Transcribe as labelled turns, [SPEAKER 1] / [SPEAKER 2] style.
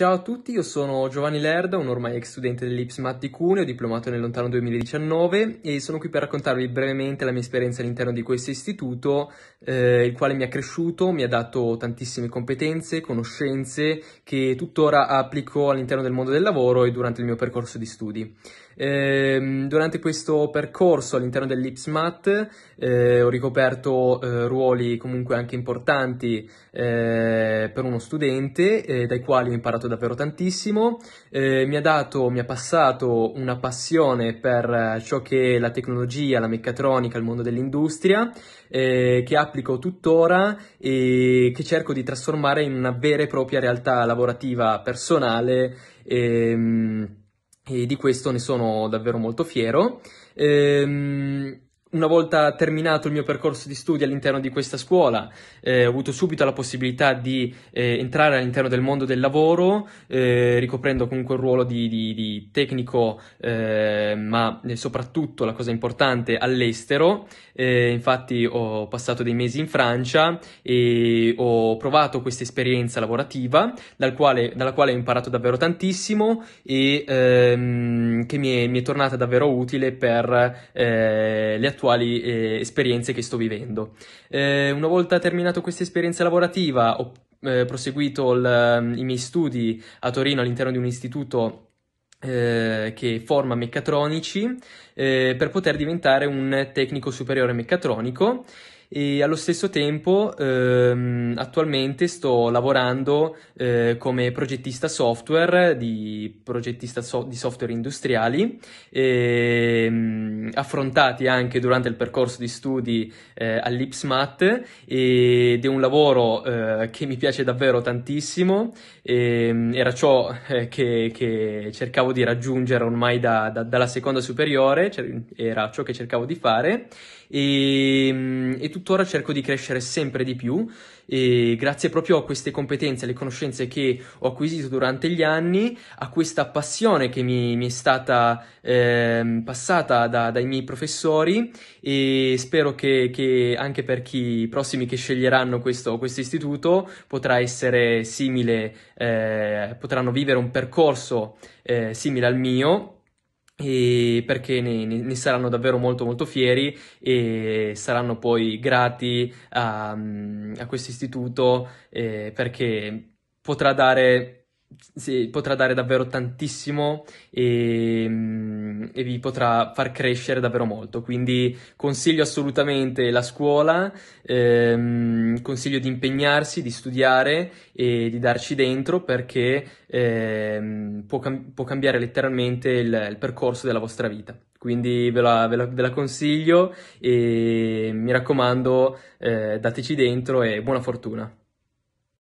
[SPEAKER 1] Ciao a tutti, io sono Giovanni Lerda, un ormai ex studente dell'Ipsmat di Cuneo, diplomato nel lontano 2019 e sono qui per raccontarvi brevemente la mia esperienza all'interno di questo istituto, eh, il quale mi ha cresciuto, mi ha dato tantissime competenze, conoscenze che tuttora applico all'interno del mondo del lavoro e durante il mio percorso di studi. Ehm, durante questo percorso all'interno dell'Ipsmat eh, ho ricoperto eh, ruoli comunque anche importanti eh, per uno studente, eh, dai quali ho imparato davvero tantissimo, eh, mi ha dato, mi ha passato una passione per eh, ciò che è la tecnologia, la meccatronica, il mondo dell'industria, eh, che applico tuttora e che cerco di trasformare in una vera e propria realtà lavorativa personale. Ehm, e di questo ne sono davvero molto fiero. Ehm, una volta terminato il mio percorso di studi all'interno di questa scuola, eh, ho avuto subito la possibilità di eh, entrare all'interno del mondo del lavoro, eh, ricoprendo comunque un ruolo di, di, di tecnico, eh, ma eh, soprattutto la cosa importante all'estero. Eh, infatti ho passato dei mesi in Francia e ho provato questa esperienza lavorativa, dal quale, dalla quale ho imparato davvero tantissimo e ehm, che mi è, mi è, tornata davvero utile per le attività attuali eh, esperienze che sto vivendo. Eh, una volta terminato questa esperienza lavorativa ho eh, proseguito il, i miei studi a Torino all'interno di un istituto eh, che forma meccatronici eh, per poter diventare un tecnico superiore meccatronico e allo stesso tempo ehm, attualmente sto lavorando eh, come progettista software di progettista so- di software industriali ehm, affrontati anche durante il percorso di studi eh, all'Ipsmat ed è un lavoro eh, che mi piace davvero tantissimo ehm, era ciò eh, che, che, cercavo di raggiungere ormai da, da, dalla seconda superiore cer- cioè, era ciò che cercavo di fare ehm, e, e tutto tuttora cerco di crescere sempre di più e grazie proprio a queste competenze, alle conoscenze che ho acquisito durante gli anni, a questa passione che mi, mi è stata eh, passata da, dai miei professori e spero che, che anche per chi prossimi che sceglieranno questo, questo istituto potrà essere simile, eh, potranno vivere un percorso eh, simile al mio perché ne, ne, saranno davvero molto molto fieri e saranno poi grati a, a questo istituto eh, perché potrà dare, sì, potrà dare davvero tantissimo e, mm, e, vi potrà far crescere davvero molto. Quindi consiglio assolutamente la scuola, ehm, consiglio di impegnarsi, di studiare e di darci dentro perché ehm, può, cam- può, cambiare letteralmente il, il, percorso della vostra vita. Quindi ve la, ve la, ve la consiglio e mi raccomando eh, dateci dentro e buona fortuna.